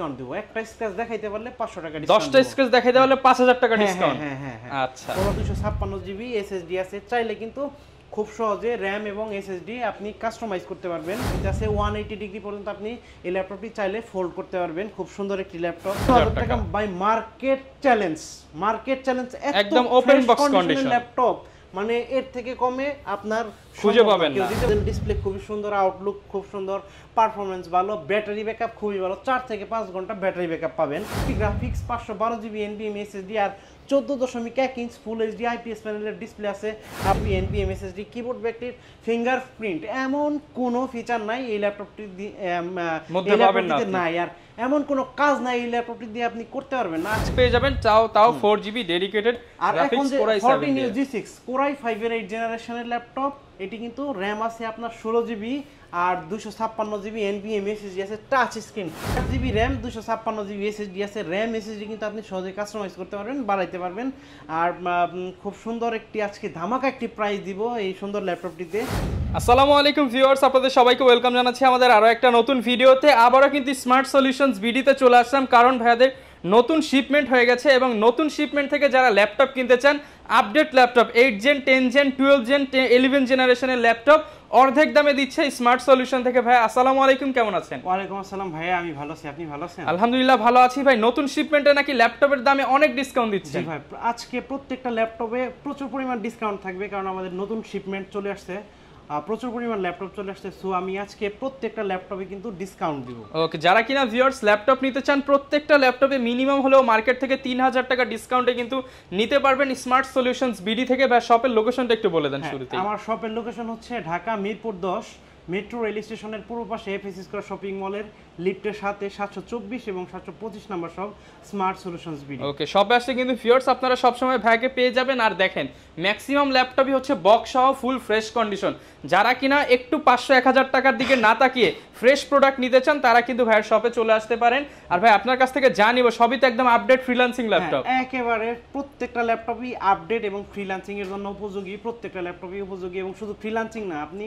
Discount দেবো একটা scratch দেখাইতে পারলে পাঁচশো টাকা দশটা স্ক্র্যাচ দেখাইতে পারলে হ্যাঁ, পাঁচ হাজার টাকা ডিসকাউন্ট হ্যাঁ, হ্যাঁ, আচ্ছা ষোলো দুশো ছাপ্পান্ন জিবি এসএসডি আছে চাইলে কিন্তু খুব সহজে র্যাম এবং এসএসডি আপনি কাস্টমাইজ করতে পারবেন আছে ওয়ান এইটি ডিগ্রি পর্যন্ত আপনি এই ল্যাপটপটি চাইলে ফোল্ড করতে পারবেন খুব সুন্দর একটি ল্যাপটপ টাকা buy market challenge market challenge একদম ওপেন বক্স কন্ডিশন ল্যাপটপ মানে এর থেকে কমে আপনার খুঁজে পাবেন না ডিসপ্লে খুবই সুন্দর আউটলুক খুব সুন্দর পারফরমেন্স ভালো ব্যাটারি ব্যাকআপ খুবই ভালো চার থেকে পাঁচ ঘন্টা ব্যাটারি ব্যাকআপ পাবেন গ্রাফিক্স পাঁচশো বারো জিবি এনবিএম এসএসডি আর চোদ্দো দশমিক এক ইঞ্চ ফুল এইচডি আইপিএস প্যানেলের ডিসপ্লে আছে আপনি এনপি এমএসএসডি কিবোর্ড ব্যাকটির ফিঙ্গার প্রিন্ট এমন কোনো ফিচার নাই এই ল্যাপটপটি এই ল্যাপটপটিতে নাই আর এমন কোনো কাজ নাই এই ল্যাপটপটি দিয়ে আপনি করতে পারবেন না পেয়ে যাবেন তাও তাও ফোর জিবি ডেডিকেটেড আর এখন যে ফোরটিন জি সিক্স কোরাই ফাইভের এইট জেনারেশনের ল্যাপটপ এটি কিন্তু র্যাম আছে আপনার ষোলো জিবি আর দুশো ছাপ্পান্ন জিবি এনবিএম এসএসডি আছে টাচ স্ক্রিন আট জিবি র্যাম দুশো ছাপ্পান্ন জিবি এসএসডি আছে র্যাম এসএসডি কিন্তু আপনি সহজে কাস্টমাইজ করতে পারবেন বাড়াইতে পারবেন আর খুব সুন্দর একটি আজকে ধামাকা একটি প্রাইস দিব এই সুন্দর ল্যাপটপটিতে আসসালামু আলাইকুম ভিউয়ার্স আপনাদের সবাইকে ওয়েলকাম জানাচ্ছি আমাদের আরও একটা নতুন ভিডিওতে আবারও কিন্তু স্মার্ট সলিউশনস বিডিতে চলে আসলাম কারণ ভাইয়াদের নতুন শিপমেন্ট হয়ে গেছে এবং নতুন শিপমেন্ট থেকে যারা ল্যাপটপ কিনতে চান update laptop eight gen ten gen twelve gen eleven জেনারেশনের ল্যাপটপ অর্ধেক দামে দিচ্ছে স্মার্ট সলিউশন থেকে ভাই আসসালামু আলাইকুম কেমন আছেন ওয়ালাইকুম আসসালাম ভাইয়া আমি ভালো আছি আপনি ভালো আছেন আলহামদুলিল্লাহ ভালো আছি ভাই নতুন শিপমেন্টে নাকি ল্যাপটপের দামে অনেক ডিসকাউন্ট দিচ্ছে ভাই আজকে প্রত্যেকটা ল্যাপটপে প্রচুর পরিমাণ ডিসকাউন্ট থাকবে কারণ আমাদের নতুন শিপমেন্ট চলে আসছে প্রচুর পরিমাণ ল্যাপটপ চলে আসছে সো আমি আজকে প্রত্যেকটা ল্যাপটপে কিন্তু ডিসকাউন্ট দিব ওকে যারা কিনা ভিউয়ার্স ল্যাপটপ নিতে চান প্রত্যেকটা ল্যাপটপে মিনিমাম হলেও মার্কেট থেকে তিন হাজার টাকা ডিসকাউন্টে কিন্তু নিতে পারবেন স্মার্ট সলিউশনস বিডি থেকে বা শপের লোকেশনটা একটু বলে দেন হ্যাঁ, শুরুতে আমার শপের লোকেশন হচ্ছে ঢাকা মিরপুর দশ মেট্রো রেল স্টেশনের পূর্ব পাশে এফএস স্কোয়ার শপিং মলের লিফটের সাথে সাতশো চব্বিশ এবং সাতশো পঁচিশ নাম্বার সব স্মার্ট সলিউশনস ওকে সবে আসছে কিন্তু ফিয়ার্স আপনারা সবসময় ভ্যাগে পেয়ে যাবেন আর দেখেন ম্যাক্সিমাম ল্যাপটপই হচ্ছে বক্স সহ ফুল ফ্রেশ কন্ডিশন যারা কিনা একটু পাঁচশো এক হাজার টাকার দিকে না তাকিয়ে ফ্রেশ প্রোডাক্ট নিতে চান তারা কিন্তু ভাইয়ের শপে চলে আসতে পারেন আর ভাই আপনার কাছ থেকে জানিব সবই তো একদম আপডেট ফ্রিলান্সিং ল্যাপটপ একেবারে প্রত্যেকটা ল্যাপটপই আপডেট এবং ফ্রিলান্সিং এর জন্য উপযোগী প্রত্যেকটা ল্যাপটপই উপযোগী এবং শুধু ফ্রিলান্সিং না আপনি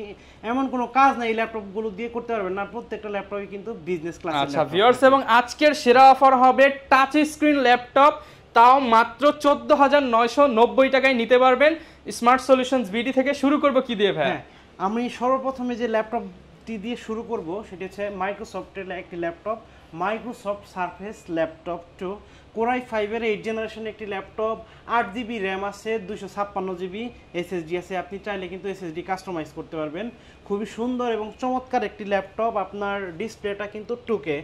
এমন কোনো কাজ না এই ল্যাপটপগুলো দিয়ে করতে পারবেন না প্রত্যেকটা ল্যাপটপই কিন্তু বিজনেস বিজনেস ক্লাস আচ্ছা ভিউয়ার্স এবং আজকের সেরা অফার হবে টাচ স্ক্রিন ল্যাপটপ তাও মাত্র চোদ্দ হাজার নয়শো নব্বই টাকায় নিতে পারবেন স্মার্ট সলিউশনস বিডি থেকে শুরু করব কি দিয়ে ভাই হ্যাঁ, আমি সর্বপ্রথমে যে ল্যাপটপটি দিয়ে শুরু করব সেটা হচ্ছে মাইক্রোসফটের একটি laptop Microsoft Surface laptop two core i ফাইভের এইট জেনারেশন একটি ল্যাপটপ আট জিবি র্যাম আছে দুশো ছাপ্পান্ন জিবি এসএসডি আছে আপনি চাইলে কিন্তু এসএসডি কাস্টমাইজ করতে পারবেন খুবই সুন্দর এবং চমৎকার একটি ল্যাপটপ আপনার ডিসপ্লেটা কিন্তু টুকে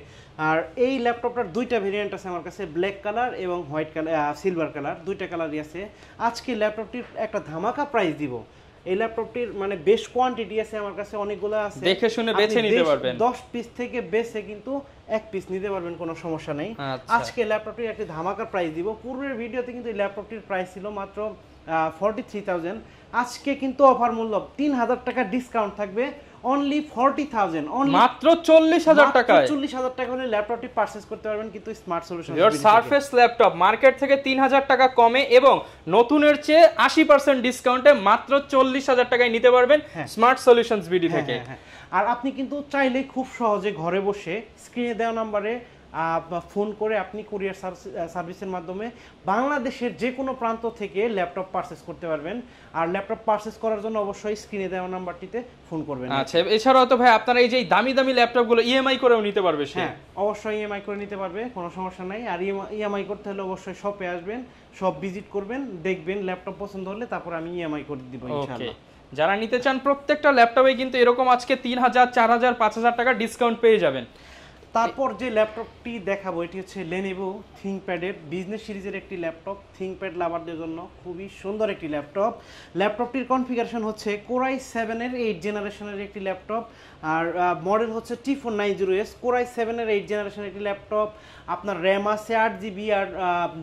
আর এই ল্যাপটপটার দুইটা ভেরিয়েন্ট আছে আমার কাছে ব্ল্যাক কালার এবং হোয়াইট কালার সিলভার কালার দুইটা কালারই আছে আজকে ল্যাপটপটির একটা ধামাকা প্রাইস দিব এই ল্যাপটপটির মানে বেশ কোয়ান্টিটি আছে আমার কাছে অনেকগুলো আছে দেখে শুনে বেছে নিতে পারবেন 10 পিস থেকে বেছে কিন্তু এক পিস নিতে পারবেন কোনো সমস্যা নেই আচ্ছা। আজকে ল্যাপটপটির একটি ধামাকা প্রাইস দিব পূর্বের ভিডিওতে কিন্তু ল্যাপটপটির প্রাইস ছিল মাত্র ফর্টি থ্রি থাউজেন্ড আজকে কিন্তু অফার মূল্য তিন হাজার টাকা ডিসকাউন্ট থাকবে অনলি ফর্টি থাউজেন্ড মাত্র চল্লিশ হাজার চল্লিশ হাজার টাকা হলে ল্যাপটপটি পারচেস করতে পারবেন কিন্তু স্মার্ট সলিউশন ল্যাপটপ মার্কেট থেকে তিন হাজার টাকা কমে এবং নতুনের চেয়ে আশি পার্সেন্ট ডিসকাউন্টে মাত্র চল্লিশ হাজার টাকায় নিতে পারবেন স্মার্ট হ্যাঁ। সলিউশন বিডি হ্যাঁ, থেকে হ্যাঁ, আর আপনি কিন্তু চাইলে খুব সহজে ঘরে বসে স্ক্রিনে দেওয়া নাম্বারে ফোন করে আপনি কুরিয়ার সার্ভিসের মাধ্যমে বাংলাদেশের যে কোনো প্রান্ত থেকে ল্যাপটপ পারচেস করতে পারবেন আর ল্যাপটপ পারচেস করার জন্য অবশ্যই স্ক্রিনে দেওয়া নাম্বারটিতে ফোন করবেন আচ্ছা এছাড়াও তো ভাই আপনারা এই যে দামি দামি ল্যাপটপগুলো ইএমআই e করেও নিতে পারবে হ্যাঁ অবশ্যই ইএমআই e করে নিতে পারবে কোনো সমস্যা নাই আর ইএমআই e করতে হলে অবশ্যই শপে আসবেন সব ভিজিট করবেন দেখবেন ল্যাপটপ পছন্দ হলে তারপর আমি ইএমআই করে দিব ইনশাআল্লাহ যারা নিতে চান প্রত্যেকটা ল্যাপটপে কিন্তু এরকম আজকে তিন হাজার চার হাজার পাঁচ হাজার টাকা ডিসকাউন্ট পেয়ে যাবেন তারপর যে ল্যাপটপটি দেখাবো এটি হচ্ছে লেনেভো থিঙ্কপ্যাডের বিজনেস সিরিজের একটি ল্যাপটপ থিঙ্কপ্যাড লাভারদের জন্য খুবই সুন্দর একটি ল্যাপটপ ল্যাপটপটির কনফিগারেশন হচ্ছে কোরাই সেভেনের এইট জেনারেশনের একটি ল্যাপটপ আর মডেল হচ্ছে T four nine zero S core i সেভেনের এইট জেনারেশনের একটি ল্যাপটপ আপনার র্যাম আছে আট জিবি আর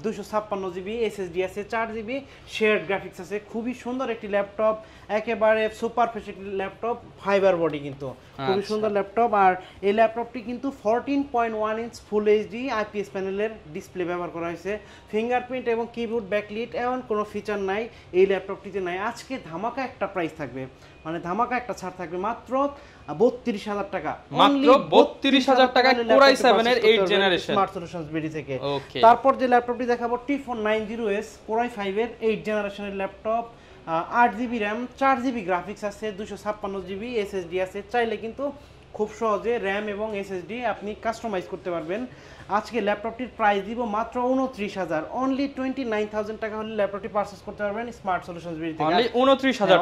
দুশো ছাপ্পান্ন জিবি এসএসডি আছে চার জিবি শেয়ার গ্রাফিক্স আছে খুবই সুন্দর একটি ল্যাপটপ একেবারে সুপারফেস একটি ল্যাপটপ ফাইবার বডি কিন্তু খুবই আচ্ছা। সুন্দর ল্যাপটপ আর এই ল্যাপটপটি কিন্তু for fourteen point one inch full HD IPS প্যানেলের ডিসপ্লে ব্যবহার করা হয়েছে ফিঙ্গারপ্রিন্ট এবং কিবোর্ড ব্যাকলিট এমন কোনো ফিচার নাই এই ল্যাপটপটিতে নাই আজকে ধামাকা একটা প্রাইস থাকবে মানে ধামাকা একটা ছাড় থাকবে মাত্র বত্রিশ হাজার টাকা মাত্র বত্রিশ হাজার টাকা কোরাই সেভেন এর এইট জেনারেশন স্মার্ট সলিউশনস বেরি থেকে তারপর যে ল্যাপটপটি দেখাবো T four nine zero S core i five এর এইট জেনারেশনের ল্যাপটপ আট জিবি র্যাম চার জিবি গ্রাফিক্স আছে দুশো ছাপ্পান্ন জিবি এসএসডি আছে চাইলে কিন্তু খুব সহজে র্যাম এবং এসএসডি আপনি কাস্টমাইজ করতে পারবেন আজকে ল্যাপটপটির প্রাইস দিব মাত্র উনত্রিশ হাজার অনলি টোয়েন্টি নাইন থাউজেন্ড টাকা হলে ল্যাপটপটি পারচেস করতে পারবেন স্মার্ট সলিউশন উনত্রিশ হাজার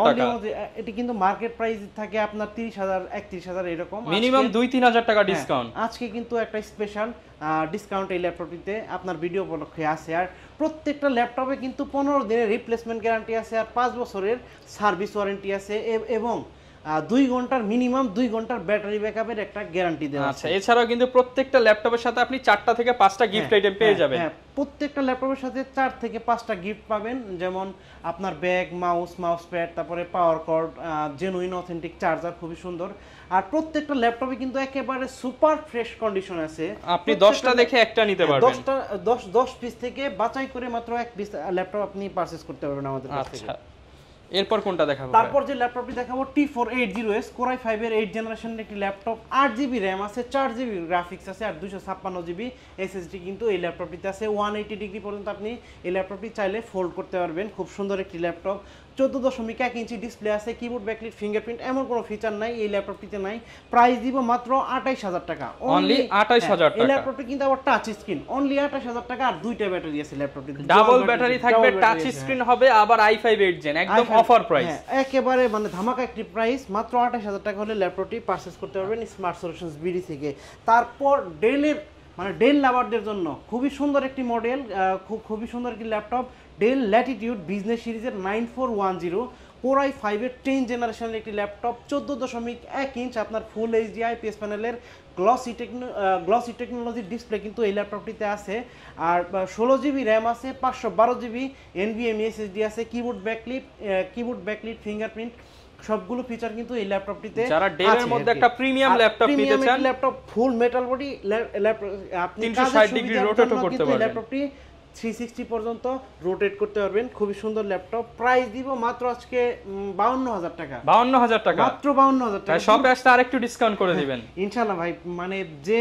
এটি কিন্তু মার্কেট প্রাইস থাকে আপনার তিরিশ হাজার একত্রিশ হাজার এরকম মিনিমাম দুই তিন হাজার টাকা ডিসকাউন্ট হ্যাঁ, আজকে কিন্তু একটা স্পেশাল ডিসকাউন্ট এই ল্যাপটপটিতে আপনার ভিডিও উপলক্ষে আছে আর প্রত্যেকটা ল্যাপটপে কিন্তু পনেরো দিনের রিপ্লেসমেন্ট গ্যারান্টি আছে আর পাঁচ বছরের সার্ভিস ওয়ারেন্টি আছে এবং দুই ঘন্টার মিনিমাম দুই ঘন্টার ব্যাটারি ব্যাকআপের একটা গ্যারান্টি দেওয়া আচ্ছা, আছে এছাড়াও কিন্তু প্রত্যেকটা ল্যাপটপের সাথে আপনি চারটা থেকে পাঁচটা গিফট আইটেম হ্যাঁ, পেয়ে হ্যাঁ, যাবেন হ্যাঁ, প্রত্যেকটা ল্যাপটপের সাথে চার থেকে পাঁচটা গিফট পাবেন যেমন আপনার ব্যাগ মাউস মাউস প্যাড তারপরে power cord genuine authentic charger খুবই সুন্দর আর প্রত্যেকটা ল্যাপটপে কিন্তু একেবারে সুপার ফ্রেশ কন্ডিশন আছে আপনি দশটা দেখে একটা নিতে পারবেন দশটা দশ দশ পিস থেকে বাছাই করে মাত্র এক পিস ল্যাপটপ আপনি পারচেস করতে পারবেন আমাদের কাছ আচ্ছা। থেকে এরপর কোনটা দেখাবো তারপর যে ল্যাপটপটি দেখাবো T480s Core i5 এর 8th জেনারেশনের একটি ল্যাপটপ 8GB RAM আছে 4GB গ্রাফিক্স আছে আর 256GB SSD কিন্তু এই ল্যাপটপটিতে আছে 180 ডিগ্রি পর্যন্ত আপনি এই ল্যাপটপটি চাইলে ফোল্ড করতে পারবেন খুব সুন্দর একটি ল্যাপটপ চোদ্দো দশমিক এক ইঞ্চি ডিসপ্লে আছে কিবোর্ড ব্যাকলিট ফিঙ্গারপ্রিন্ট এমন কোনো ফিচার নাই এই ল্যাপটপটিতে নাই প্রাইস দিব মাত্র আটাইশ হাজার টাকা অনলি হ্যাঁ, আটাইশ হাজার এই ল্যাপটপটি কিন্তু আবার টাচ স্ক্রিন অনলি আটাইশ হাজার টাকা আর দুইটা ব্যাটারি আছে ল্যাপটপটি ডাবল ব্যাটারি থাকবে টাচ হ্যাঁ। স্ক্রিন হবে আবার আই ফাইভ এইট জেন একদম অফার হ্যাঁ, প্রাইস একেবারে মানে ধামাকা একটি প্রাইস মাত্র আটাইশ হাজার টাকা হলে ল্যাপটপটি পারচেস করতে পারবেন স্মার্ট সলিউশন বিডি থেকে তারপর ডেলের মানে ডেল লাভারদের জন্য খুবই সুন্দর একটি মডেল খুব খুবই সুন্দর একটি ল্যাপটপ ডেল ল্যাটিটিউড বিজনেস সিরিজের nine four one zero core I ফাইভের টেন জেনারেশনের একটি ল্যাপটপ চোদ্দ দশমিক এক ইঞ্চ আপনার ফুল এইচডিআই পেস প্যানেলের গ্লসি টেকনো গ্লসি টেকনোলজির ডিসপ্লে কিন্তু এই ল্যাপটপটিতে আছে আর ষোলো জিবি র্যাম আছে পাঁচশো বারো জিবি এনভিএম এসএসডি আছে keyboard backlit keyboard backlit fingerprint সবগুলো ফিচার কিন্তু এই ল্যাপটপটিতে যারা ডেল এর মধ্যে একটা প্রিমিয়াম ল্যাপটপ নিতে চান ল্যাপটপ ফুল মেটাল বডি আপনি 360 ডিগ্রি রোটেট করতে পারবেন ল্যাপটপটি 360 পর্যন্ত রোটেট করতে পারবেন খুব সুন্দর ল্যাপটপ প্রাইস দিব মাত্র আজকে 52000 টাকা 52000 টাকা মাত্র 52000 টাকা সব হ্যাঁ, আসতে আর একটু ডিসকাউন্ট করে হ্যাঁ, দিবেন ইনশাআল্লাহ ভাই মানে যে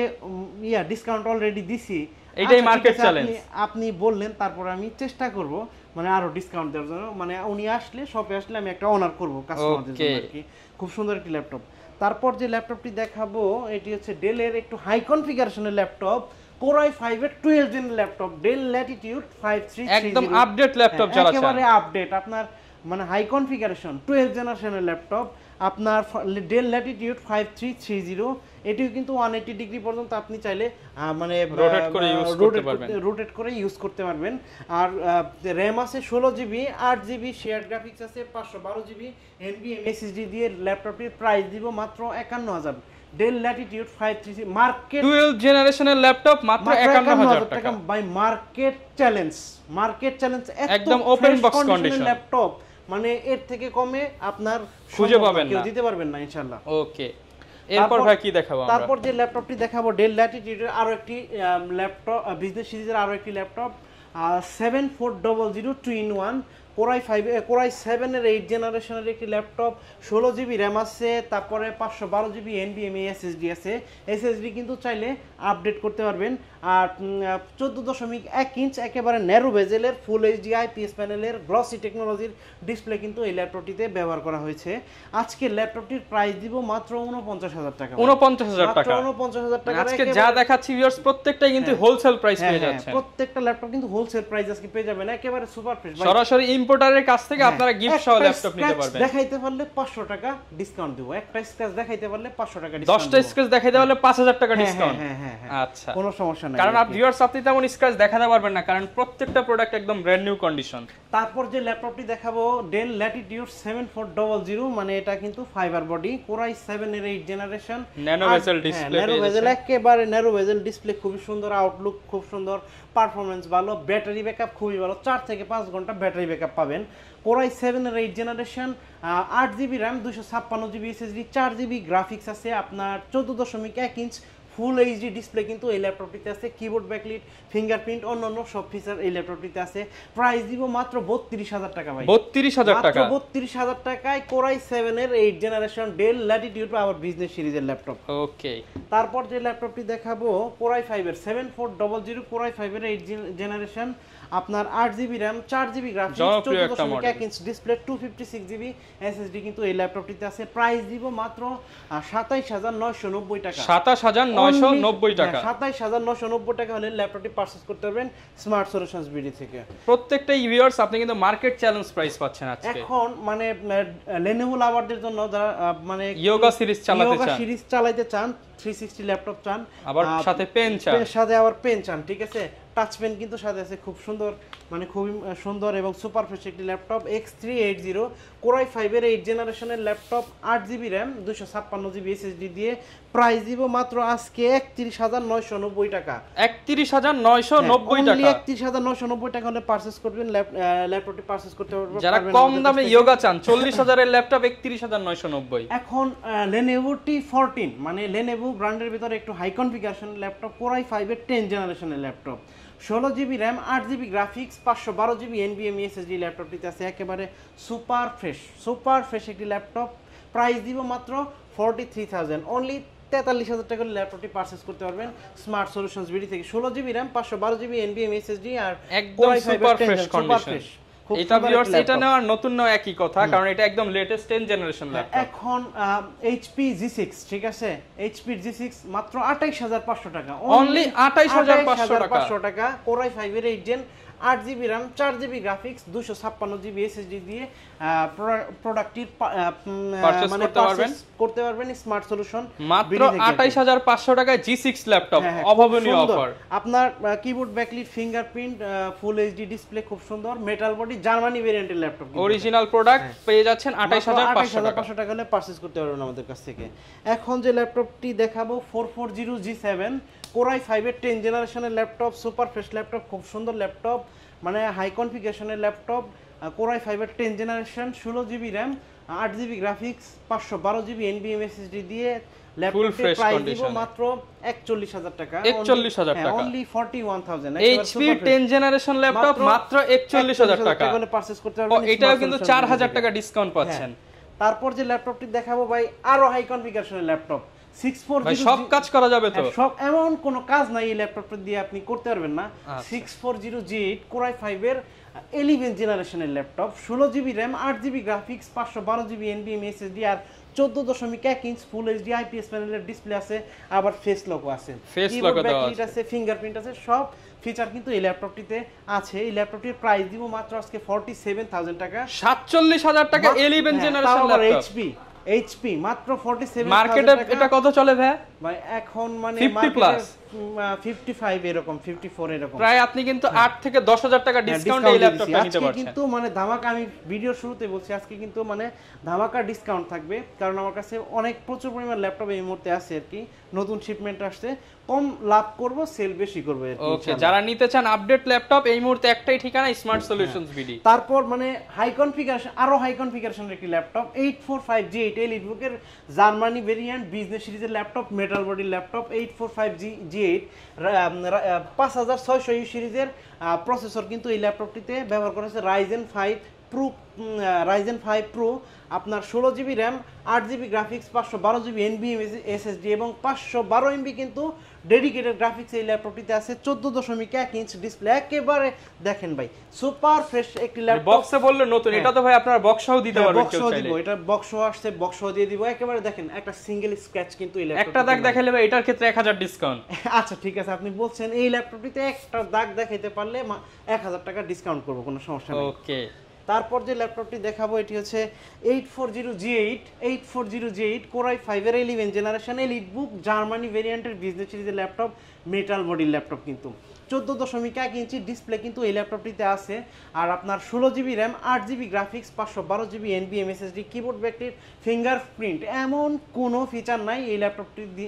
ইয়া ডিসকাউন্ট অলরেডি দিছি এটাই মার্কেট চ্যালেঞ্জ আপনি বললেন তারপর আমি চেষ্টা করব মানে আরো ডিসকাউন্ট দেওয়ার জন্য মানে উনি আসলে সব আসলে আমি একটা অনার করব কাস্টমারদের জন্য আর কি খুব সুন্দর একটি ল্যাপটপ তারপর যে ল্যাপটপটি দেখাবো এটি হচ্ছে ডেলের একটু হাই কনফিগারেশনের ল্যাপটপ কোরাই 5 এর 12 জেন ল্যাপটপ ডেল ল্যাটিটিউড 5330 একদম আপডেট ল্যাপটপ যারা চান একেবারে আপডেট আপনার মানে হাই কনফিগারেশন 12 জেনারেশনের ল্যাপটপ আপনার ডেল ল্যাটিটিউড 5330 এটিও কিন্তু 180 ডিগ্রি পর্যন্ত আপনি চাইলে মানে রোটেট করে ইউজ করতে পারবেন রোটেট করে ইউজ করতে পারবেন আর র্যাম আছে 16 জিবি 8 জিবি শেয়ার গ্রাফিক্স আছে 512 জিবি NVMe SSD দিয়ে ল্যাপটপটির প্রাইস দিব মাত্র 51000 ডেল ল্যাটিটিউড 530 মার্কেট ডুয়াল জেনারেশনের ল্যাপটপ মাত্র 51000 টাকা buy market challenge market challenge একদম ওপেন বক্স কন্ডিশন ল্যাপটপ মানে এর থেকে কমে আপনার খুঁজে পাবেন না দিতে পারবেন না ইনশাআল্লাহ ওকে এরপর ভাই কি দেখাবো আমরা তারপর যে ল্যাপটপটি দেখাবো ডেল ল্যাটিটিউডের আরো একটি ল্যাপটপ বিজনেস সিরিজের আরো একটি laptop 7400 four double zero two in one core i five core i সেভেনের এইট জেনারেশনের একটি ল্যাপটপ ষোলো জিবি র্যাম আছে তারপরে পাঁচশো বারো জিবি এনবিএমএ এসএসডি আছে এসএসডি কিন্তু চাইলে আপডেট করতে পারবেন আর চোদ্দো দশমিক এক ইঞ্চ একেবারে ন্যারো বেজেলের ফুল এইচডি আইপিএস প্যানেলের গ্লসি টেকনোলজির ডিসপ্লে কিন্তু এই ল্যাপটপটিতে ব্যবহার করা হয়েছে আজকে ল্যাপটপটির প্রাইস দিব মাত্র ঊনপঞ্চাশ হাজার টাকা ঊনপঞ্চাশ হাজার টাকা ঊনপঞ্চাশ হাজার মানে টাকা আজকে যা দেখাচ্ছি ভিউয়ার্স হ্যাঁ। হ্যাঁ, হ্যাঁ, প্রত্যেকটা কিন্তু হোলসেল প্রাইস পেয়ে যাচ্ছে প্রত্যেকটা ল্যাপটপ কিন্তু হোলসেল প্রাইস আজকে পেয়ে যাবেন একেবারে সুপার ফ্রেশ সরাসরি ইম্পোর্টারের কাছ থেকে হ্যাঁ। আপনারা গিফট সহ ল্যাপটপ নিতে পারবেন দেখাইতে পারলে 500 টাকা ডিসকাউন্ট দেব একটা স্ক্র্যাচ দেখাইতে পারলে 500 টাকা ডিসকাউন্ট 10টা স্ক্র্যাচ দেখাইতে পারলে 5000 হ্যাঁ। টাকা ডিসকাউন্ট হ্যাঁ, হ্যাঁ হ্যাঁ হ্যাঁ আচ্ছা কোনো সমস্যা নাই কারণ আপনি ভিউয়ার সাথে তেমন স্ক্র্যাচ দেখাতে পারবেন না কারণ প্রত্যেকটা প্রোডাক্ট একদম ব্র্যান্ড নিউ কন্ডিশন তারপর যে ল্যাপটপটি দেখাবো ডেল ল্যাটিটিউড 7400 মানে এটা কিন্তু ফাইবার বডি কোর i 7 এর 8 generation nano bezel display nano bezel একেবারে ন্যানো বেজেল ডিসপ্লে খুব সুন্দর আউটলুক খুব সুন্দর পারফরমেন্স ভালো ব্যাটারি ব্যাকআপ খুবই ভালো চার থেকে পাঁচ ঘন্টা ব্যাটারি ব্যাকআপ পাবেন কোরাই সেভেনের এইট জেনারেশন আট জিবি র্যাম দুশো ছাপ্পান্ন জিবি এসএসডি চার জিবি গ্রাফিক্স আছে আপনার চোদ্দো দশমিক এক ইঞ্চ ফুল এইচডি ডিসপ্লে কিন্তু এই ল্যাপটপটিতে আছে কিবোর্ড ব্যাকলিট ফিঙ্গারপ্রিন্ট অন্যান্য সব ফিচার এই ল্যাপটপটিতে আছে প্রাইস দিব মাত্র বত্রিশ হাজার টাকা ভাই বত্রিশ হাজার টাকা বত্রিশ হাজার টাকায় কোরাই সেভেন এর এইট জেনারেশন ডেল ল্যাটিটিউড আমার বিজনেস সিরিজের ল্যাপটপ ওকে তারপর যে ল্যাপটপটি দেখাবো কোরাই ফাইভ এর seven four double zero core i five এর এইট জেনারেশন আপনার আট জিবি র্যাম চার GB graphics display two fifty six GB SSD কিন্তু এই ল্যাপটপটিতে আছে প্রাইস দিব মাত্র সাতাইশ হাজার নয়শো নব্বই টাকা সাতাশ হাজার নয়শো নব্বই টাকা হ্যাঁ, সাতাইশ হাজার নয়শো নব্বই টাকা হলে ল্যাপটপটি পারচেস করতে পারবেন স্মার্ট সলিউশন বিডি থেকে প্রত্যেকটা ইভিয়ার্স আপনি কিন্তু মার্কেট চ্যালেঞ্জ প্রাইস পাচ্ছেন আজকে এখন মানে লেনেভো লাভারদের জন্য যারা মানে ইয়োগা সিরিজ চালাতে চান সিরিজ চালাতে চান 360 ল্যাপটপ চান আবার সাথে পেন চান সাথে আবার পেন চান ঠিক আছে টাচপেন কিন্তু সাথে আছে খুব সুন্দর মানে খুবই সুন্দর এবং সুপার ফ্রেশ একটি laptop X three eight zero core i ফাইভের এইট জেনারেশনের ল্যাপটপ আট জিবি র্যাম দুশো ছাপ্পান্ন জিবি এসএসডি দিয়ে প্রাইস দিব মাত্র আজকে একত্রিশ হাজার নয়শো নব্বই টাকা একত্রিশ হাজার নয়শো নব্বই হ্যাঁ, টাকা একত্রিশ হাজার নয়শো নব্বই টাকা হলে পার্চেস করবেন ল্যাপটপটি পার্চেস করতে পারবেন যারা কম দামে ইয়োগা চান চল্লিশ হাজারের ল্যাপটপ একত্রিশ হাজার নয়শো নব্বই এখন লেনেভো টি ফোরটিন মানে লেনেভো ব্র্যান্ডের ভিতরে একটু হাই কনফিগারেশন ল্যাপটপ কোরাই ফাইভের টেন জেনারেশনের ল্যাপটপ ষোলো জিবি র্যাম আট জিবি গ্রাফিক্স পাঁচশো বারো জিবি এনবিএম এসএসডি ল্যাপটপটিতে আছে একেবারে সুপার ফ্রেশ সুপার ফ্রেশ একটি ল্যাপটপ প্রাইস দিব মাত্র ফোরটি থ্রি থাউজেন্ড অনলি তেতাল্লিশ হাজার টাকা ল্যাপটপটি পারচেস করতে পারবেন স্মার্ট সলিউশন বিডি থেকে ষোলো জিবি র্যাম পাঁচশো বারো জিবি এনবিএম এসএসডি আর একদম সুপার ফ্রেশ এটা ভিউয়ার্স এটা নতুন একই কথা কারণ এটা একদম লেটেস্ট 10 জেনারেশন ল্যাপটপ এখন HP G6 ঠিক আছে HP G6 মাত্র 28500 টাকা অনলি 28500 টাকা 500 টাকা Core i5 এর 8 গ্রাফিক্স দিয়ে প্রোডাক্টটির মানে করতে পারবেন স্মার্ট সলিউশন মাত্র হাজার পাঁচশো টাকায় জি সিক্স ল্যাপটপ অভাবনীয় অফার আপনার keyboard backlit fingerprint full HD display খুব সুন্দর মেটাল বডি আপনি জার্মানি ভেরিয়েন্টের ল্যাপটপ অরিজিনাল প্রোডাক্ট পেয়ে যাচ্ছেন 28500 টাকা হলে করতে পারবেন আমাদের কাছ থেকে এখন যে ল্যাপটপটি দেখাবো কোরাই 5 এর জেনারেশনের ল্যাপটপ সুপার ফ্রেশ ল্যাপটপ খুব সুন্দর ল্যাপটপ মানে হাই কনফিগারেশনের ল্যাপটপ কোরাই 5 এর জেনারেশন ষোলো জিবি র্যাম আট জিবি গ্রাফিক্স পাঁচশো বারো জিবি এনবিএম এসএসডি দিয়ে মাত্র 41000 টাকা 41000 হ্যাঁ, টাকা অনলি 41000 এইচপি 10 জেনারেশন ল্যাপটপ মাত্র 41000 টাকা মানে পারচেজ করতে পারবেন এটাও কিন্তু 4000 টাকা ডিসকাউন্ট হ্যাঁ। পাচ্ছেন তারপর যে ল্যাপটপটি দেখাবো ভাই আরো হাই কনফিগারেশনের ল্যাপটপ সব কাজ করা যাবে তো হ্যাঁ, সব এমন কোনো কাজ নাই এই ল্যাপটপটি দিয়ে আপনি করতে পারবেন না six four zero G eight core i ফাইভের এলিভেন জেনারেশনের ল্যাপটপ ষোলো জিবি র্যাম আট জিবি গ্রাফিক্স পাঁচশো বারো জিবি এনবিএম এসএসডি আর চোদ্দ দশমিক এক ইঞ্চ ফুল এইচডি আইপিএস প্যানেলের ডিসপ্লে আছে আবার ফেস লকও আছে আছে ফিঙ্গারপ্রিন্ট আছে সব ফিচার কিন্তু এই ল্যাপটপটিতে আছে এই ল্যাপটপটির প্রাইস দিব মাত্র আজকে ফর্টি সেভেন থাউজেন্ড টাকা সাতচল্লিশ হাজার টাকা এলিভেন জেনারেশন এইচপি এইচপি মাত্র 47 মার্কেটে এটা কত চলে ভাই ভাই এখন মানে 50 প্লাস 55 এরকম 54 এরকম প্রায় আপনি কিন্তু 8 হ্যাঁ। থেকে 10000 টাকা ডিসকাউন্ট হ্যাঁ, এই ল্যাপটপটা নিতে পারছেন কিন্তু মানে ধামাকা আমি ভিডিও শুরুতে বলছি আজকে কিন্তু মানে ধামাকা ডিসকাউন্ট থাকবে কারণ আমার কাছে অনেক প্রচুর পরিমাণ ল্যাপটপ এই মুহূর্তে আছে আর কি নতুন শিপমেন্ট আসছে কম লাভ করব সেল বেশি করব ওকে যারা নিতে চান আপডেট ল্যাপটপ এই মুহূর্তে একটাই ঠিকানা স্মার্ট সলিউশনস বিডি তারপর মানে হাই কনফিগারেশন আরো হাই কনফিগারেশন একটি ল্যাপটপ 845G8 এলিট বুকের জার্মানি ভেরিয়েন্ট বিজনেস সিরিজের laptop metal body laptop 845G8 5600 সিরিজের প্রসেসর কিন্তু এই ল্যাপটপটিতে ব্যবহার করা হয়েছে রাইজেন 5 প্রো রাইজেন 5 প্রো আপনার ষোলো জিবি র্যাম আট জিবি গ্রাফিক্স পাঁচশো বারো জিবি এনবিএম এসএসডি এবং পাঁচশো বারো এমবি কিন্তু ডেডিকেটেড গ্রাফিক্স এই ল্যাপটপটিতে আছে চোদ্দ দশমিক এক ইঞ্চ ডিসপ্লে একেবারে দেখেন ভাই সুপার ফ্রেশ একটি ল্যাপটপ বক্সে মানে বললে নতুন হ্যাঁ। এটা তো ভাই আপনার বক্সও দিতে হ্যাঁ, পারবেন বক্সও দিব এটা বক্সও আসছে বক্সও দিয়ে দিব একেবারে দেখেন একটা সিঙ্গেল স্ক্র্যাচ কিন্তু এই ল্যাপটপ একটা দাগ দেখালে ভাই এটার ক্ষেত্রে এক হাজার ডিসকাউন্ট আচ্ছা ঠিক আছে আপনি বলছেন এই ল্যাপটপটিতে একটা দাগ দেখাইতে পারলে এক হাজার টাকা ডিসকাউন্ট করবো কোনো সমস্যা নেই ওকে তারপর যে ল্যাপটপটি দেখাবো এটি হচ্ছে eight four zero G eight eight four zero G eight core i ফাইভের eleven generation elite book Germany ভেরিয়েন্টের বিজনেস সিরিজের ল্যাপটপ মেটাল বডির ল্যাপটপ কিন্তু চোদ্দ দশমিক এক ইঞ্চি ডিসপ্লে কিন্তু এই ল্যাপটপটিতে আছে আর আপনার ষোলো জিবি র্যাম আট জিবি গ্রাফিক্স পাঁচশো বারো জিবি এনবি এমএসএসডি কিবোর্ড ব্যাকটির ফিঙ্গারপ্রিন্ট এমন কোনো ফিচার নাই এই ল্যাপটপটি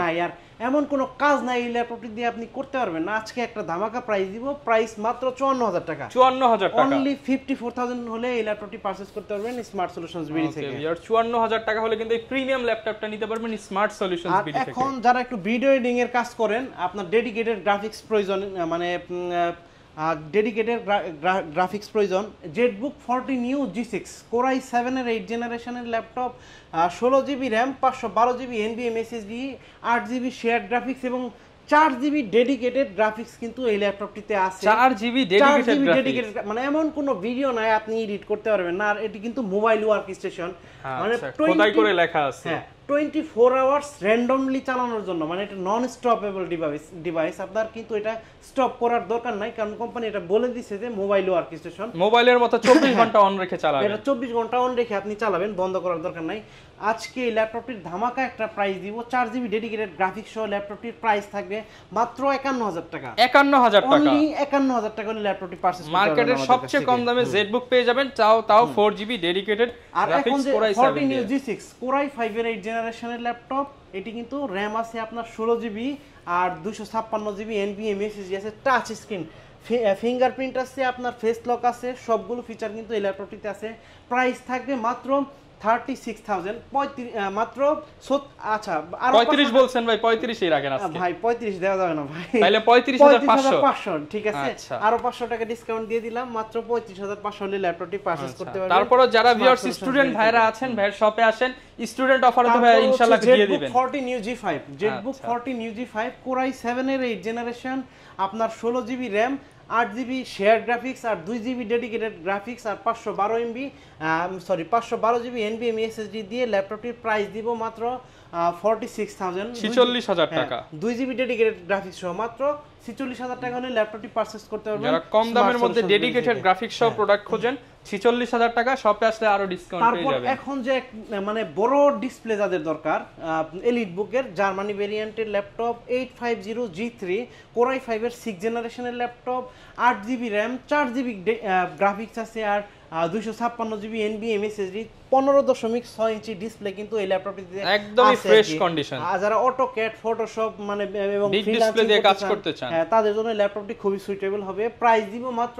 নাই আর এমন কোনো কাজ নাই এই ল্যাপটপটি দিয়ে আপনি করতে পারবেন আজকে একটা ধামাকা প্রাইস দিব প্রাইস মাত্র চুয়ান্ন হাজার টাকা চুয়ান্ন হাজার অনলি ফিফটি ফোর থাউজেন্ড হলে এই ল্যাপটপটি পারচেস করতে পারবেন স্মার্ট সলিউশন বিডি থেকে চুয়ান্ন হাজার টাকা হলে কিন্তু এই প্রিমিয়াম ল্যাপটপটা নিতে পারবেন স্মার্ট সলিউশন এখন যারা একটু ভিডিও এডিং এর কাজ করেন আপনার ডেডিকেটেড গ্রাফিক্স প্রয়োজন মানে ডেডিকেটেড গ্রাফিক্স প্রয়োজন ZBook fourteen u G six core i সেভেনের এইট জেনারেশনের ল্যাপটপ ষোলো জিবি র্যাম পাঁচশো বারো জিবি এনবিএম এসএসডি আট জিবি শেয়ার গ্রাফিক্স এবং চার জিবি ডেডিকেটেড গ্রাফিক্স কিন্তু এই ল্যাপটপটিতে আছে চার জিবি ডেডিকেটেড মানে এমন কোনো ভিডিও নাই আপনি এডিট করতে পারবেন না আর এটি কিন্তু মোবাইল ওয়ার্ক স্টেশন মানে করে লেখা আছে হ্যাঁ টোয়েন্টি ফোর আওয়ার্স র্যান্ডমলি চালানোর জন্য মানে এটা নন স্টপেবল ডিভাইস ডিভাইস আপনার কিন্তু এটা স্টপ করার দরকার নাই কারণ কোম্পানি এটা বলে দিছে যে মোবাইল ওয়ার্ক স্টেশন মোবাইলের মতো চব্বিশ ঘন্টা অন রেখে চালাবেন এটা চব্বিশ ঘন্টা অন রেখে আপনি চালাবেন বন্ধ করার দরকার নাই আজকে এই ল্যাপটপটির ধামাকা একটা প্রাইস দিব চার জিবি ডেডিকেটেড গ্রাফিক্স সহ ল্যাপটপটির প্রাইস থাকবে মাত্র একান্ন হাজার টাকা একান্ন হাজার টাকা একান্ন হাজার টাকা হলে ল্যাপটপটি পার্সেস মার্কেটের সবচেয়ে কম দামে জেড বুক পেয়ে যাবেন তাও তাও ফোর জিবি ডেডিকেটেড আর এখন যে ফোরটিন জি সিক্স কোরাই এর এইট জেনারেশনের ল্যাপটপ এটি কিন্তু র্যাম আছে আপনার ষোলো জিবি আর দুশো ছাপ্পান্ন জিবি এনবিএম এসএসডি আছে টাচ স্ক্রিন ফিঙ্গারপ্রিন্ট আছে আপনার ফেস লক আছে সবগুলো ফিচার কিন্তু এই ল্যাপটপটিতে আছে প্রাইস থাকবে মাত্র পাঁচশো টাকা দিয়ে দিলাম মাত্র পঁয়ত্রিশ হাজার পাঁচশো ল্যাপটপটি আচ্ছা। করতে তারপরে যারা স্টুডেন্ট আছেন শপে আসেন student offer five five core i seven এর জেনারেশন আপনার ষোলো জিবি র্যাম আট জিবি শেয়ার গ্রাফিক্স আর দুই জিবি ডেডিকেটেড গ্রাফিক্স আর পাঁচশো বারো এমবি সরি পাঁচশো বারো জিবি এম এসএসডি দিয়ে ল্যাপটপটির প্রাইস দিব মাত্র ফর্টি সিক্স থাউজেন্ড ছিচল্লিশ হাজার হ্যাঁ, টাকা দুই জিবি ডেডিকেটেড গ্রাফিক্স সহ মাত্র ছিচল্লিশ হাজার টাকা হলে ল্যাপটপটি পারচেস করতে পারবেন যারা কম দামের মধ্যে ডেডিকেটেড গ্রাফিক্স সহ প্রোডাক্ট হ্যাঁ। খোঁজেন ছিচল্লিশ হাজার টাকা সব আসলে আরো ডিসকাউন্ট তারপর এখন যে মানে বড় ডিসপ্লে যাদের দরকার এলিট বুকের জার্মানি ভেরিয়েন্টের laptop eight five zero G three core i ফাইভের সিক্স জেনারেশনের ল্যাপটপ আট জিবি র্যাম চার জিবি গ্রাফিক্স আছে আর দুইশো ছাপ্পান্ন জিবি এনবি এমএসএসডি পনেরো দশমিক ছয় ইঞ্চি ডিসপ্লে কিন্তু এই ল্যাপটপটিতে একদমই ফ্রেশ কন্ডিশন আর যারা অটো ক্যাট ফটোশপ মানে এবং ডিসপ্লে দিয়ে কাজ করতে চান হ্যাঁ তাদের জন্য ল্যাপটপটি খুবই সুইটেবল হবে প্রাইস দিব মাত্র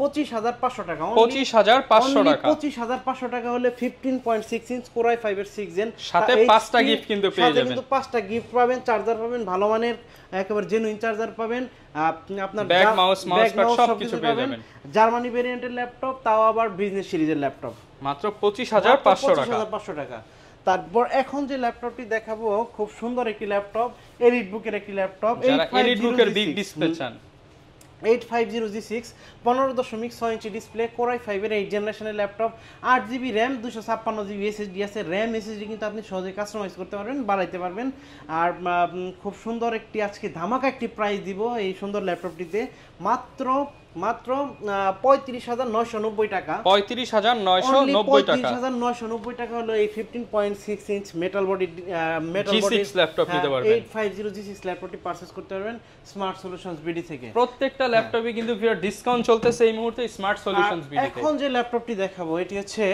পঁচিশ হাজার পাঁচশো টাকা পঁচিশ হাজার পাঁচশো টাকা পঁচিশ হাজার পাঁচশো টাকা হলে fifteen point six inch core i five এর সিক্স জেন সাথে পাঁচটা গিফট কিন্তু পেয়ে যাবেন কিন্তু পাঁচটা গিফট পাবেন চার্জার পাবেন ভালো মানের একেবারে জেনুইন চার্জার পাবেন আপনার ব্যাক মাউস মাউস সব কিছু পেয়ে যাবেন জার্মানি ভেরিয়েন্টের ল্যাপটপ তাও আবার বিজনেস সিরিজের ল্যাপটপ মাত্র পঁচিশ হাজার পাঁচশো পাঁচশো টাকা তারপর এখন যে ল্যাপটপটি দেখাবো খুব সুন্দর একটি ল্যাপটপ এলিট বুকের একটি ল্যাপটপ এলিট বুকের বিগ ডিসপ্লে চান eight five zero G six পনেরো দশমিক ছয় ইঞ্চি ডিসপ্লে কোরাই ফাইভের এইট জেনারেশনের ল্যাপটপ আট জিবি র্যাম দুশো ছাপ্পান্ন জিবি এসএসডি আছে র্যাম এসএসডি কিন্তু আপনি সহজে কাস্টমাইজ করতে পারবেন বাড়াইতে পারবেন আর খুব সুন্দর একটি আজকে ধামাকা একটি প্রাইস দিব এই সুন্দর ল্যাপটপটিতে মাত্র মাত্র পঁয়ত্রিশ হাজার নয়শো নব্বই টাকা পঁয়ত্রিশ হাজার নয়শো নব্বই টাকা হাজার নয়শো নব্বই টাকা হলো এই fifteen point six inch metal body metal body laptop নিতে পারবেন eight five zero G six ল্যাপটপটি পারচেস করতে পারবেন স্মার্ট সলিউশনস বিডি থেকে প্রত্যেকটা ল্যাপটপে কিন্তু ডিসকাউন্ট চলতেছে এই মুহূর্তে স্মার্ট সলিউশনস বিডি এখন যে ল্যাপটপটি দেখাবো এটি হচ্ছে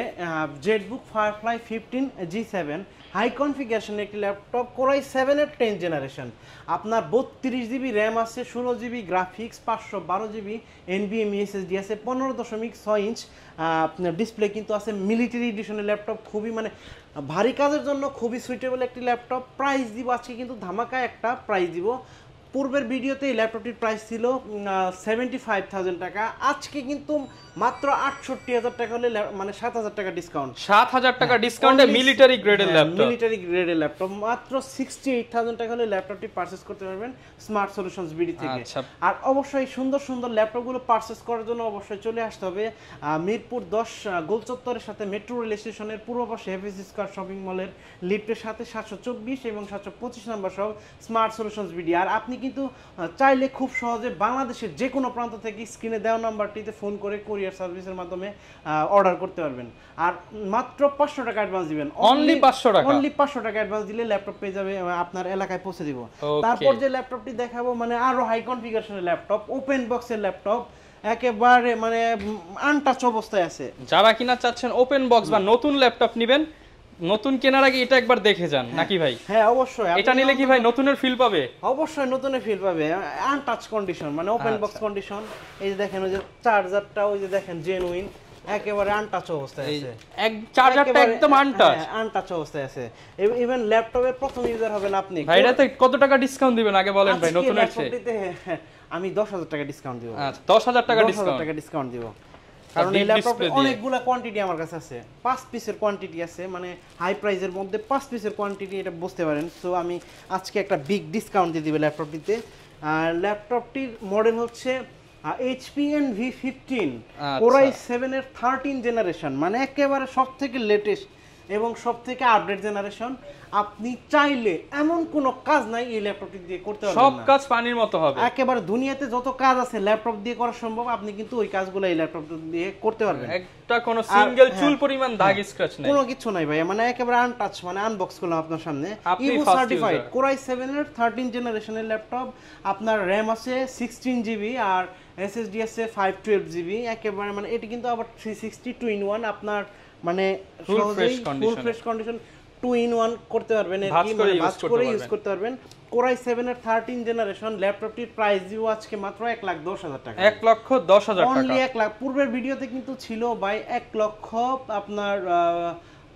ZBook Firefly fifteen G seven high configuration একটি ল্যাপটপ কোরাই সেভেনের টেন জেনারেশন আপনার বত্রিশ জিবি র্যাম আছে ষোলো জিবি গ্রাফিক্স পাঁচশো বারো জিবি এস এসএসডি আছে পনেরো দশমিক ছয় ইঞ্চ আপনার ডিসপ্লে কিন্তু আছে মিলিটারি এডিশনের ল্যাপটপ খুবই মানে ভারী কাজের জন্য খুবই সুইটেবল একটি ল্যাপটপ প্রাইস দিব আজকে কিন্তু ধামাকা একটা প্রাইস দিব পূর্বের ভিডিওতে এই ল্যাপটপটির প্রাইস ছিল সেভেন্টি ফাইভ থাউজেন্ড টাকা আজকে কিন্তু মাত্র আটষট্টি হাজার টাকা হলে মানে সাত হাজার টাকা ডিসকাউন্ট সাত হাজার টাকা ডিসকাউন্টে মিলিটারি গ্রেডের ল্যাপটপ মিলিটারি গ্রেডের ল্যাপটপ মাত্র সিক্সটি এইট থাউজেন্ড টাকা হলে ল্যাপটপটি পারচেস করতে পারবেন স্মার্ট সলিউশন বিডি থেকে আচ্ছা। আর অবশ্যই সুন্দর সুন্দর ল্যাপটপগুলো পারচেস করার জন্য অবশ্যই চলে আসতে হবে মিরপুর দশ গোলচত্বরের সাথে মেট্রো রেল স্টেশনের পূর্ব পাশে হেভিজ স্কোয়ার শপিং মলের লিফটের সাথে সাতশো চব্বিশ এবং সাতশো পঁচিশ নম্বর সহ স্মার্ট সলিউশন বিডি আর আপনি কিন্তু চাইলে খুব সহজে বাংলাদেশের যে কোনো প্রান্ত থেকে স্ক্রিনে দেওয়া নাম্বারটিতে ফোন করে করি কুরিয়ার সার্ভিসের মাধ্যমে অর্ডার করতে পারবেন আর মাত্র পাঁচশো টাকা অ্যাডভান্স দিবেন অনলি পাঁচশো টাকা অনলি পাঁচশো টাকা অ্যাডভান্স দিলে ল্যাপটপ পেয়ে যাবে আপনার এলাকায় পৌঁছে দিব তারপর যে ল্যাপটপটি দেখাবো মানে আরো হাই কনফিগারেশনের ল্যাপটপ ওপেন বক্সের ল্যাপটপ একেবারে মানে আনটাচ অবস্থায় আছে যারা কিনা চাচ্ছেন ওপেন বক্স বা নতুন ল্যাপটপ নেবেন নতুন কেনার আগে এটা একবার দেখে যান হ্যাঁ। নাকি ভাই হ্যাঁ অবশ্যই এটা নিলে কি ভাই নতুনের ফিল পাবে অবশ্যই নতুনের ফিল পাবে আনটাচ কন্ডিশন মানে ওপেন বক্স কন্ডিশন এই যে দেখেন ওই যে চার্জারটা ওই যে দেখেন জেনুইন একেবারে আনটাচ হ্যাঁ, হ্যাঁ, অবস্থায় আছে এক চার্জারটা একদম আনটাচ আনটাচ অবস্থায় আছে ইভেন ল্যাপটপের প্রথম ইউজার হবেন আপনি ভাই এটাতে কত টাকা ডিসকাউন্ট দিবেন আগে বলেন ভাই নতুনের চেয়ে আমি 10000 টাকা ডিসকাউন্ট দিব আচ্ছা 10000 টাকা ডিসকাউন্ট টাকা ডিসকাউন্ট দিব কারণ এই ল্যাপটপে অনেকগুলো কোয়ান্টিটি আমার কাছে আছে পাঁচ পিসের কোয়ান্টিটি আছে মানে হাই প্রাইসের মধ্যে পাঁচ পিসের কোয়ান্টিটি এটা বুঝতে পারেন সো আমি আজকে একটা বিগ ডিসকাউন্ট দিয়ে দেবে ল্যাপটপটিতে আর ল্যাপটপটির মডেল হচ্ছে এইচপি ভি ফিফটিন ওরাই সেভেনের থার্টিন জেনারেশন মানে একেবারে সব থেকে লেটেস্ট এবং সব থেকে আপডেট জেনারেশন আপনি চাইলে এমন কোন কাজ নাই এই ল্যাপটপটি দিয়ে করতে পারবেন সব কাজ পানির মতো হবে একেবারে দুনিয়াতে যত কাজ আছে ল্যাপটপ দিয়ে করা সম্ভব আপনি কিন্তু ওই কাজগুলো এই ল্যাপটপ দিয়ে করতে পারবেন একটা কোন সিঙ্গেল হ্যাঁ, চুল পরিমাণ হ্যাঁ, দাগ স্ক্র্যাচ নাই কোনো কিছু নাই ভাই মানে একেবারে আনটাচ মানে আনবক্স করলাম আপনার সামনে ইভো সার্টিফাইড কোরাই 7 এর 13 জেনারেশনের ল্যাপটপ আপনার র‍্যাম আছে 16 জিবি আর এসএসডি আছে 512 জিবি একেবারে মানে এটি কিন্তু আবার 360 টু ইন ওয়ান আপনার মানে full fresh condition two in one করতে পারবেন ভাজ করে মানে ইউজ করতে পারবেন কোরাই সেভেন এর থার্টিন জেনারেশন ল্যাপটপটির প্রাইস দিও আজকে মাত্র এক লাখ দশ হাজার টাকা এক লক্ষ দশ হাজার অনলি এক লাখ পূর্বের ভিডিওতে কিন্তু ছিল বাই এক লক্ষ আপনার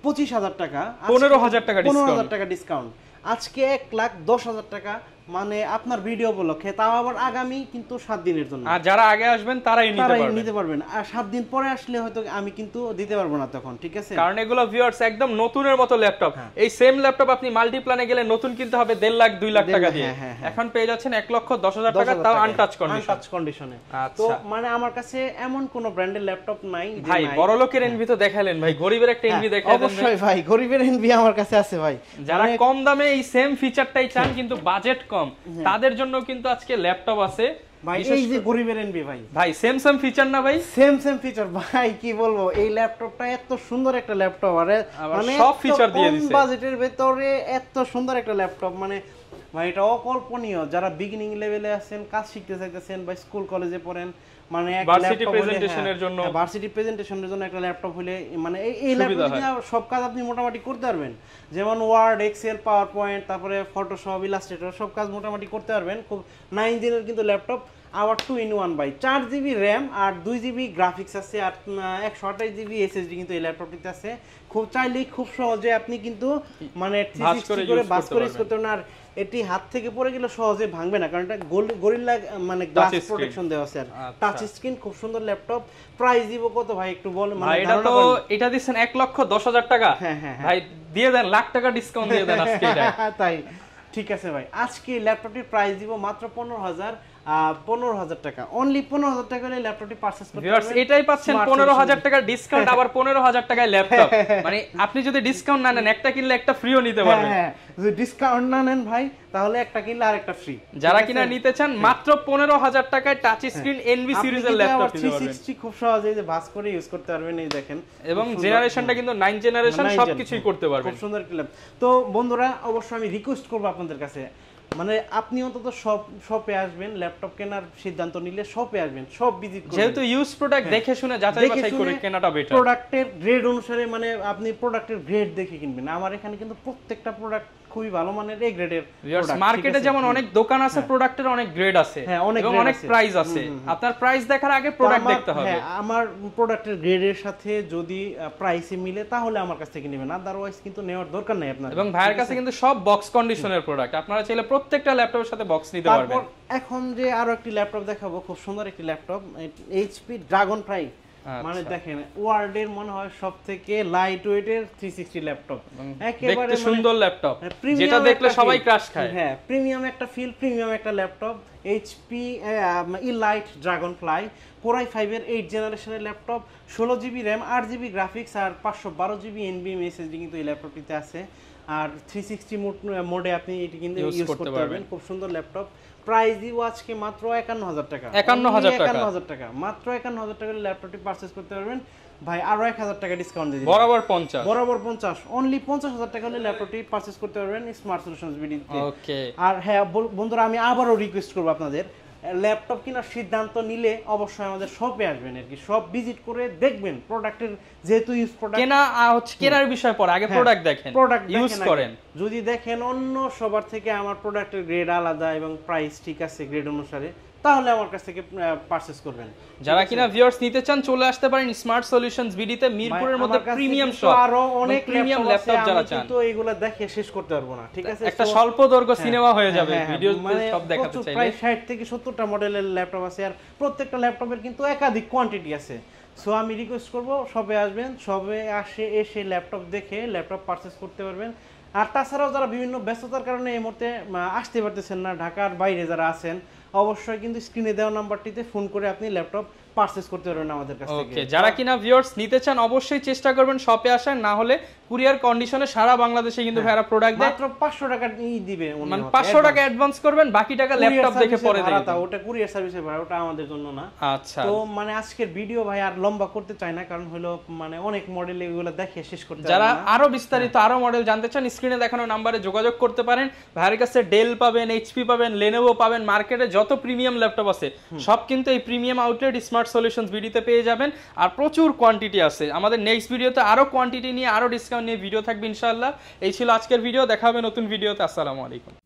পঁচিশ হাজার টাকা পনেরো হাজার টাকা পনেরো হাজার টাকা ডিসকাউন্ট আজকে এক লাখ দশ হাজার টাকা মানে আপনার ভিডিও উপলক্ষে তাও আবার আগামী কিন্তু সাত দিনের জন্য আর যারা আগে আসবেন তারাই নিতে পারবেন নিতে পারবেন আর সাত দিন পরে আসলে হয়তো আমি কিন্তু দিতে পারবো না তখন ঠিক আছে কারণ এগুলো ভিউয়ার্স একদম নতুনের মতো ল্যাপটপ এই সেম ল্যাপটপ আপনি মাল্টিপ্লানে গেলে নতুন কিনতে হবে দেড় লাখ দুই লাখ টাকা দিয়ে হ্যাঁ, হ্যাঁ, হ্যাঁ। এখন পেয়ে যাচ্ছেন এক লক্ষ দশ হাজার টাকা তাও আনটাচ কন্ডিশন আনটাচ কন্ডিশনে তো আচ্ছা। মানে আমার কাছে এমন কোন ব্র্যান্ডের ল্যাপটপ নাই ভাই বড় লোকের এনভি তো দেখালেন ভাই গরিবের একটা এনভি দেখালেন অবশ্যই ভাই গরিবের এনভি আমার কাছে আছে ভাই যারা মানে কম দামে এই সেম ফিচারটাই চান কিন্তু বাজেট কম কম হ্যাঁ। তাদের জন্য কিন্তু আজকে ল্যাপটপ আছে এত সুন্দর একটা ল্যাপটপ আরে মানে সব ফিচার দিয়ে এত সুন্দর একটা ল্যাপটপ মানে ভাই এটা অকল্পনীয় যারা বিগিনিং লেভেলে আছেন কাজ শিখতে চাইতেছেন বা স্কুল কলেজে পড়েন মানে ভার্সিটি প্রেজেন্টেশনের হ্যাঁ, জন্য ভার্সিটি হ্যাঁ, প্রেজেন্টেশনের জন্য একটা ল্যাপটপ হলে মানে এই সব কাজ আপনি মোটামুটি করতে পারবেন যেমন ওয়ার্ড এক্সেল পাওয়ার পয়েন্ট তারপরে ফটোশপ ইলাস্ট্রেটর সব কাজ মোটামুটি করতে পারবেন খুব নাইন কিন্তু ল্যাপটপ আবার টু ইন ওয়ান বাই চার জিবি র্যাম আর দুই জিবি গ্রাফিক্স আছে আর একশো আঠাশ জিবি এসএসডি কিন্তু এই ল্যাপটপটিতে আছে খুব চাইলেই খুব সহজে আপনি কিন্তু মানে করে বাস করে ইউজ করতে আর এটি হাত থেকে পড়ে গেলে সহজে ভাঙবে না কারণ এটা গোল গরিল্লা মানে গ্লাস প্রোটেকশন দেওয়া আছে আর টাচ আচ্ছা। স্ক্রিন খুব সুন্দর ল্যাপটপ প্রাইস দিব কত ভাই একটু বল মানে এটা তো এটা দিচ্ছেন 1 লক্ষ 10 হাজার টাকা হ্যাঁ, হ্যাঁ হ্যাঁ ভাই দিয়ে দেন লাখ টাকা ডিসকাউন্ট দিয়ে দেন আজকে তাই ঠিক আছে ভাই আজকে ল্যাপটপটির প্রাইস দিব মাত্র পনেরো হাজার পনেরো হাজার টাকা অনলি টাকা হলে ল্যাপটপটি করতে এটাই পাচ্ছেন টাকার ডিসকাউন্ট আবার টাকায় ল্যাপটপ মানে আপনি যদি ডিসকাউন্ট না নেন একটা কিনলে একটা ফ্রিও নিতে হ্যাঁ, পারবেন হ্যাঁ, হ্যাঁ। যদি ডিসকাউন্ট না নেন ভাই তাহলে একটা কিনলে ফ্রি যারা কিনা নিতে চান মাত্র টাকায় টাচ স্ক্রিন সিরিজের ল্যাপটপ খুব সহজে যে ভাস করে ইউজ করতে পারবেন এই দেখেন এবং জেনারেশনটা কিন্তু নাইন জেনারেশন সবকিছুই করতে পারবেন খুব সুন্দর একটা ল্যাপটপ তো বন্ধুরা অবশ্যই আমি রিকোয়েস্ট করবো আপনাদের কাছে মানে আপনি অন্তত সব শপে আসবেন ল্যাপটপ কেনার সিদ্ধান্ত নিলে শপে আসবেন সব ভিজিট করবেন যেহেতু ইউজ প্রোডাক্ট হ্যাঁ। দেখে শুনে যাচাই বাছাই করে কেনাটা বেটার প্রোডাক্টের গ্রেড অনুসারে মানে আপনি প্রোডাক্টের গ্রেড দেখে কিনবেন আমার এখানে কিন্তু প্রত্যেকটা প্রোডাক্ট খুবই ভালো মানের এ গ্রেডের মার্কেটে যেমন অনেক দোকান আছে প্রোডাক্টের হ্যাঁ। অনেক গ্রেড আছে হ্যাঁ অনেক অনেক প্রাইস আছে আপনার প্রাইস দেখার আগে প্রোডাক্ট দেখতে হবে হ্যাঁ আমার প্রোডাক্টের গ্রেডের সাথে যদি প্রাইসে মিলে তাহলে আমার কাছ থেকে নেবেন আদারওয়াইজ কিন্তু নেওয়ার দরকার নাই আপনার এবং ভাইয়ের কাছে কিন্তু সব বক্স কন্ডিশনের প্রোডাক্ট আপনারা চাইলে প্রত্যেকটা ল্যাপটপের সাথে বক্স নিতে পারবেন এখন যে আরো একটি ল্যাপটপ দেখাবো খুব সুন্দর একটি ল্যাপটপ এইচপি ড্রাগন প্রাইম আচ্ছা। মানে দেখেন ওয়ার্ল্ড এর মনে হয় সব থেকে লাইট ওয়েটের থ্রি সিক্সটি ল্যাপটপ একেবারে মানে সুন্দর ল্যাপটপ যেটা দেখলে সবাই ক্রাশ খায় হ্যাঁ প্রিমিয়াম একটা ফিল প্রিমিয়াম একটা laptop HP elite Dragonfly core i এর এইট জেনারেশনের ল্যাপটপ ষোলো জিবি র্যাম আট জিবি গ্রাফিক্স আর পাঁচশো বারো জিবি এনবিএম এসএসডি কিন্তু এই ল্যাপটপটিতে আছে আর থ্রি সিক্সটি মোডে আপনি এটি কিন্তু ইউজ করতে পারবেন খুব সুন্দর ল্যাপটপ প্রাইস দিব আজকে মাত্র একান্ন হাজার টাকা একান্ন হাজার একান্ন হাজার টাকা মাত্র একান্ন হাজার টাকা ল্যাপটপটি পার্চেস করতে পারবেন ভাই আরো এক হাজার টাকা ডিসকাউন্ট দিয়ে বরাবর পঞ্চাশ বরাবর পঞ্চাশ অনলি পঞ্চাশ হাজার টাকা হলে ল্যাপটপটি পার্চেস করতে পারবেন স্মার্ট সলিউশন ওকে আর হ্যাঁ বন্ধুরা আমি আবারও রিকোয়েস্ট করবো আপনাদের ল্যাপটপ কেনার সিদ্ধান্ত নিলে অবশ্যই আমাদের শপে আসবেন আর কি সব ভিজিট করে দেখবেন প্রোডাক্টের যেহেতু ইউজ প্রোডাক্ট কেনা হচ্ছে কেনার বিষয় পরে আগে প্রোডাক্ট হ্যাঁ, দেখেন প্রোডাক্ট ইউজ করেন যদি দেখেন অন্য সবার থেকে আমার প্রোডাক্টের গ্রেড আলাদা এবং প্রাইস ঠিক আছে গ্রেড অনুসারে তাহলে আমার কাছ থেকে পারচেজ করবেন যারা কিনা ভিউয়ার্স নিতে চান চলে আসতে পারেন স্মার্ট সলিউশনস বিডিতে মিরপুরের মধ্যে প্রিমিয়াম শপ আরো অনেক প্রিমিয়াম ল্যাপটপ যারা চান তো এগুলো দেখে শেষ করতে পারবো না ঠিক আছে একটা স্বল্প দৈর্ঘ্য সিনেমা হ্যাঁ, হয়ে হ্যাঁ, যাবে ভিডিও হ্যাঁ, মানে সব দেখাতে চাইলে প্রায় 60 থেকে 70 টা মডেলের ল্যাপটপ আছে আর প্রত্যেকটা ল্যাপটপের কিন্তু একাধিক কোয়ান্টিটি আছে সো আমি রিকোয়েস্ট করব সবে আসবেন সবে আসে এসে ল্যাপটপ দেখে ল্যাপটপ পারচেস করতে পারবেন আর তাছাড়াও যারা বিভিন্ন ব্যস্ততার কারণে এই মুহূর্তে আসতে পারতেছেন না ঢাকার বাইরে যারা আছেন অবশ্যই কিন্তু স্ক্রিনে দেওয়া নাম্বারটিতে ফোন করে আপনি ল্যাপটপ পারচেজ করতে পারবেন আমাদের কাছ থেকে যারা কিনা ভিউয়ার্স নিতে চান অবশ্যই চেষ্টা করবেন শপে আসার না হলে কুরিয়ার কন্ডিশনে সারা বাংলাদেশে কিন্তু হ্যাঁ, ভাইরা প্রোডাক্ট দেয় মাত্র 500 টাকা নিয়ে দিবে মানে 500 টাকা অ্যাডভান্স করবেন বাকি টাকা ল্যাপটপ দেখে পরে দিবেন তা ওটা কুরিয়ার সার্ভিসে ভাই ওটা আমাদের জন্য না আচ্ছা তো মানে আজকের ভিডিও ভাই আর লম্বা করতে চাই না কারণ হলো মানে অনেক মডেল এগুলো দেখে শেষ করতে যারা আরো বিস্তারিত হ্যাঁ। আরো মডেল জানতে চান স্ক্রিনে দেখানো নম্বরে যোগাযোগ করতে পারেন ভাইয়ের কাছে ডেল পাবেন এইচপি পাবেন লেনোভো পাবেন মার্কেটে যত প্রিমিয়াম ল্যাপটপ আছে সব কিন্তু এই premium outlet smart product solution ভিডিওতে পেয়ে যাবেন আর প্রচুর কোয়ান্টিটি আছে আমাদের নেক্সট ভিডিওতে আরও কোয়ান্টিটি নিয়ে আরও ডিসকাউন্ট নিয়ে ভিডিও থাকবে ইনশাআল্লাহ এই ছিল আজকের ভিডিও দেখা হবে নতুন ভিডিওতে আসসালামু আলাইকুম